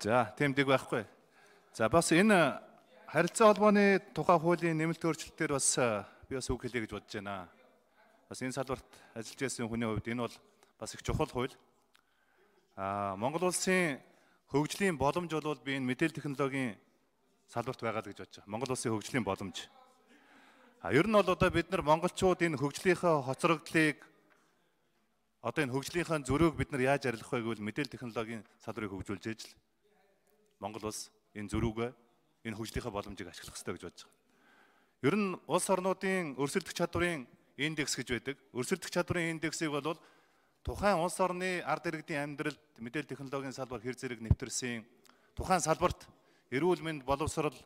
За, тэмдэг байхгүй. За, бас энэ харилцаа холбооны тухай хуулийн нэмэлт өөрчлөлтээр бас э, би бас үг хэлье гэж бодож байна. Бас энэ салбарт ажиллаж байсан хүний хувьд энэ бол бас их чухал хууль. Аа, Монгол улсын хөгжлийн боломж бол би энэ мэдээлэл технологийн салбарт байгаа л гэж бодож байгаа. Монгол улсын хөгжлийн боломж. А ер нь бол одоо бид нар монголчууд энэ хөгжлийнхөө хоцрогдлыг одоо энэ хөгжлийнхөө зөрүүг бид нар яаж арилгах вэ гэвэл мэдээлэл технологийн салбарыг хөгжүүлж ижил Монгол улс энэ зөрүүгөө энэ хөгжлийнхаа боломжийг ашиглах хэрэгтэй гэж бодож байгаа. Ер нь улс орнуудын өрсөлдөх чадварын индекс гэж байдаг. Өрсөлдөх чадварын индексийг бол тухайн улс орны ард иргэдийн амьдралд мэдээлэл технологийн салбар хэр зэрэг нэвтрсэн тухайн салбарт эрүүл мэнд боловсрал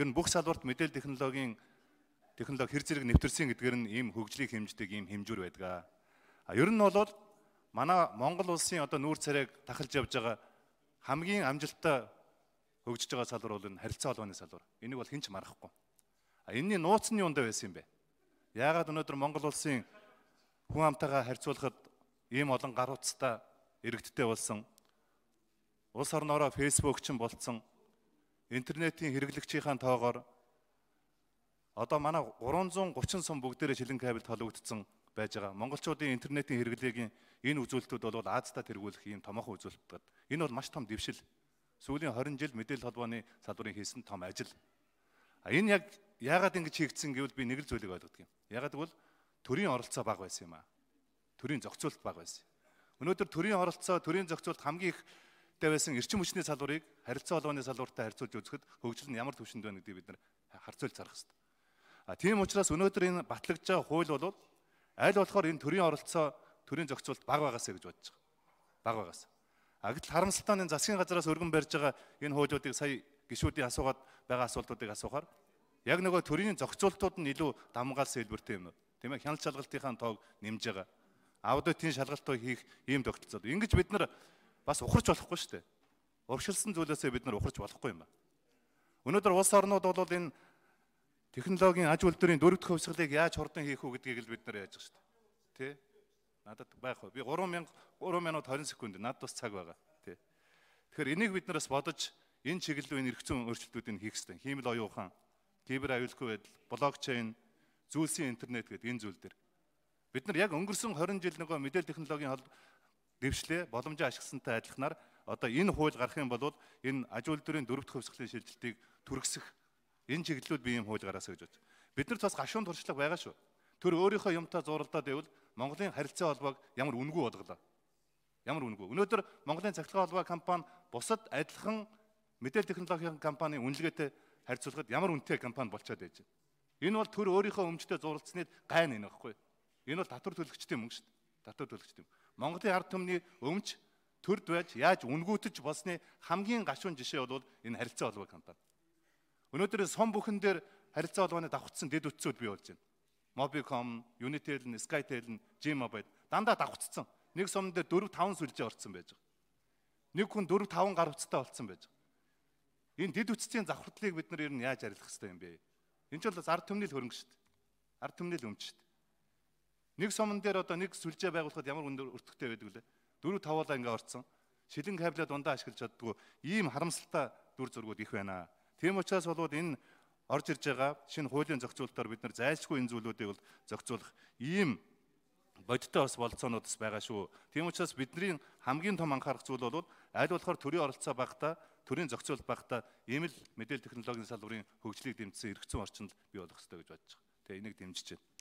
ер нь бүх салбарт мэдээлэл технологийн технологи хэр зэрэг нэвтрсэн гэдгээр нь ийм хөгжлийг хэмждэг ийм хэмжүүр байдаг. А ер нь бол манай Монгол улсын одоо нүүр царайг тахалж явж байгаа хамгийн амжилттай хөгжиж байгаа салбар бол энэ харилцаа холбооны салбар. Энийг бол хэн ч марахгүй. А энэний нууц нь юундаа байсан юм бэ? Яагаад өнөөдөр Монгол улсын хүн хамтаагаа харьцуулахад ийм олон гар утстай иргэдтэй болсон? Улс орноороо Facebook ч болцсон. Интернетийн хэрэглэгчийн тоогоор одоо манай 330 сум бүгдээрээ шилэн кабель толигдсон байж байгаа. Монголчуудын интернетийн хэрэглээгийн энэ үзүүлэлтүүд бол Аздад тэргүүлэх ийм томоохон үзүүлэлт. Энэ бол маш том дэвшил. Сүүлийн 20 жил мэдээлэл холбооны салбарын хийсэн том ажил. А энэ яг яагаад ингэж хийгдсэн гэвэл би нэг л зүйлийг ойлгодог юм. Яагаад гэвэл төрийн оролцоо бага байсан юм аа. Төрийн зохицуулт бага байсан. Өнөөдөр төрийн оролцоо, төрийн зохицуулт хамгийн их дэвтэй байсан эрчим хүчний салбарыг харилцаа холбооны салбартай харьцуулж үзэхэд хөгжил нь ямар төвшөнд байна гэдгийг бид нар харьцуулж зарах хэрэгтэй. А тийм учраас өнөөдөр энэ батлагдж байгаа хууль бол аль болохоор энэ төрийн оролцоо, төрийн зохицуулт бага байгаасаа гэж бодож байгаа. Бага байгаас. А гэтэл харамсалтай нь засгийн газраас өргөн барьж байгаа энэ хуулиудыг сая гишүүдийн асуугаад байгаа асуултуудыг асуухаар яг нөгөө төрийн зохицуултууд нь илүү дамгаалсан хэлбэртэй юмнууд. Тийм ээ хяналт шалгалтынхаа тоог нэмж байгаа. Аудитын шалгалтыг хийх ийм тогтолцоод. Ингэж бид нар бас ухарч болохгүй шүү дээ. Урагшилсан зүйлээсээ бид нар ухарч болохгүй юм ба. Өнөөдөр улс орнууд бол энэ технологийн аж үйлдвэрийн дөрөвдөх хувьсгалыг яаж хурдан хийх үү гэдгийг л бид нар яаж байгаа шүү дээ. Тэ? Надад байхгүй. Би 3000 3 минут 20 секунд надад бас цаг байгаа. Тий. Тэгэхээр энийг бид нараас бодож энэ чиглэлөө энэ эргэцэн өөрчлөлтүүдийг хийх хэрэгтэй. Хиймэл оюун ухаан, кибер аюулгүй байдал, блокчейн, зүйлсийн интернет гэдэг энэ зүйл дээр. Бид нар яг өнгөрсөн 20 жил нөгөө мэдээлэл технологийн хол дэвшлээ боломжийн ашигласантай адилханаар одоо энэ хууль гарах юм бол энэ аж үйлдвэрийн дөрөвдөх хөвсглийн шилжилтийг түргэсэх энэ чиглэлүүд би ийм хууль гараасаа гэж бодож. Бид нар бас гашуун туршлага байгаа шүү. Тэр өөрийнхөө юмтай зуралдаад байвал Монголын харилцаа холбоог ямар үнгүй болголоо. Ямар үнгүй. Өнөөдөр Монголын цахилгаан холбоо компани бусад адилхан мэдээлэл технологийн компани үнэлгээтэй харьцуулахад ямар үнэтэй компани болчиход байж байна. Энэ бол төр өөрийнхөө өмчтөд зуралцсны гайн энэ байхгүй. Энэ бол татвар төлөгчдийн мөнгө шүү дээ. Татвар төлөгчдийн. Монголын ард түмний өмч төрд байж яаж үнгүүтэж болсны хамгийн гашуун жишээ бол энэ харилцаа холбоо компани. Өнөөдөр сум бүхэн дээр харилцаа холбооны давхцсан дэд үтцүүд бий болж байна. Mobicom, Unitel нь, Skytel нь, Gmobile дандаа давхцсан. Нэг сум дээр 4 5 сүлжээ орцсон байж байгаа. Нэг хүн 4 5 гар утастай болцсон байж байгаа. Энэ дэд үтцийн завхардлыг бид нар ер нь яаж арилгах хэрэгтэй юм бэ? Энэ ч бол ард түмний л хөрөнгө шүү дээ. Ард түмний л өмч шүү дээ. Нэг сумн дээр одоо нэг сүлжээ байгуулахад ямар өндөр өртөгтэй байдаг лээ. Дөрөв тавуулаа ингээ орцсон. Шилэн кабеля дундаа ашиглаж чаддгүй ийм харамсалтай дүр зургууд их байна. Тийм учраас болоод энэ орж ирж байгаа шинэ хуулийн зохицуулалтаар бид нар зайлшгүй энэ зүйлүүдийг бол зохицуулах ийм бодиттой бас болцоонууд бас байгаа шүү. Тийм учраас бидний хамгийн том анхаарах зүйл бол аль болохоор төрийн оролцоо багтаа, төрийн зохицуул багтаа ийм л мэдээлэл технологийн салбарын хөгжлийг дэмжсэн эргэцэн орчинд бий болох хэрэгтэй гэж бодож байгаа. Тэгээ энийг дэмжиж байна.